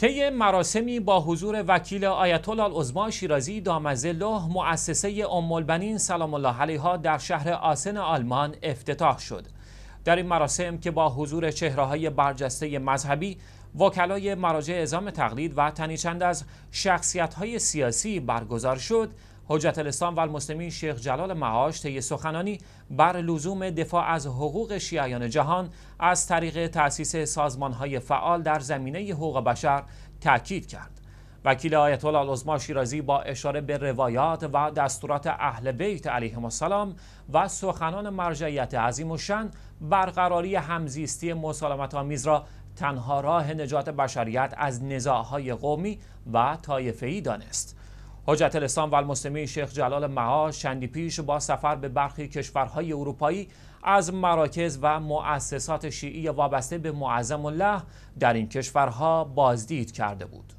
طی مراسمی با حضور وکیل آیت الله شیرازی دامزه مؤسسه ام البنین سلام الله علیها در شهر آسن آلمان افتتاح شد در این مراسم که با حضور های برجسته مذهبی وکلای مراجع اعزام تقلید و تنیچند از شخصیت های سیاسی برگزار شد حجت الاسلام و المسلمین شیخ جلال معاش طی سخنانی بر لزوم دفاع از حقوق شیعیان جهان از طریق تأسیس سازمانهای فعال در زمینه حقوق بشر تاکید کرد. وکیل آیت الله العظما شیرازی با اشاره به روایات و دستورات اهل بیت علیهم السلام و سخنان مرجعیت عظیم و شن برقراری همزیستی مسالمت آمیز را تنها راه نجات بشریت از نزاعهای قومی و طایفه‌ای دانست. حجت الاسلام و المسلمین شیخ جلال معاش چندی پیش با سفر به برخی کشورهای اروپایی از مراکز و مؤسسات شیعی وابسته به معظم الله در این کشورها بازدید کرده بود.